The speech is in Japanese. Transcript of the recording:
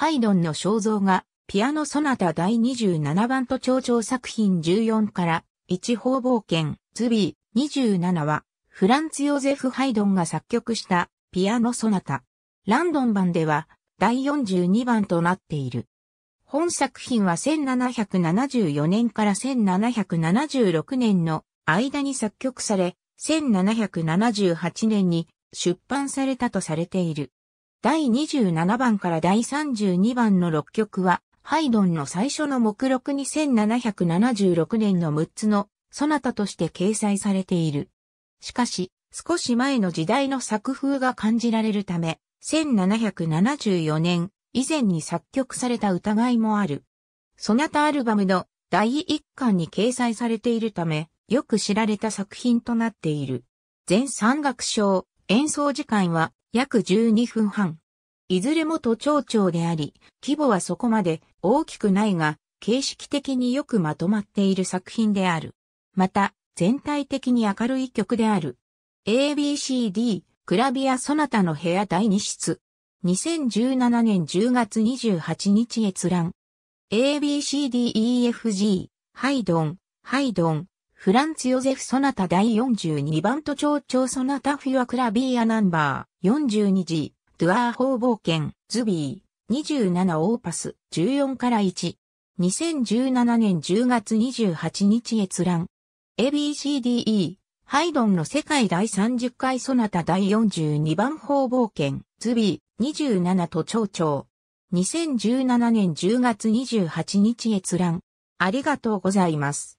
ハイドンの肖像画、ピアノソナタ第27番と長調作品14から、一方冒険、ズビー27は、フランツ・ヨゼフ・ハイドンが作曲した、ピアノソナタ。ランドン版では、第42番となっている。本作品は1774年から1776年の間に作曲され、1778年に出版されたとされている。第27番から第32番の6曲は、ハイドンの最初の目録に1 7 7 6年の6つのソナタとして掲載されている。しかし、少し前の時代の作風が感じられるため、1774年以前に作曲された疑いもある。ソナタアルバムの第1巻に掲載されているため、よく知られた作品となっている。全3楽章、演奏時間は約12分半。いずれも都庁長であり、規模はそこまで大きくないが、形式的によくまとまっている作品である。また、全体的に明るい曲である。ABCD、クラビア・ソナタの部屋第2室。2017年10月28日閲覧。ABCDEFG、ハイドン、ハイドン、フランツ・ヨゼフ・ソナタ第42番都庁長ソナタ・フィア・クラビアナンバー。42G、ドゥアー方冒険、ズビー、27オーパス、14から1。2017年10月28日閲覧。ABCDE、ハイドンの世界第30回ソナタ第42番方冒険、ズビー、27都庁長。2017年10月28日閲覧。ありがとうございます。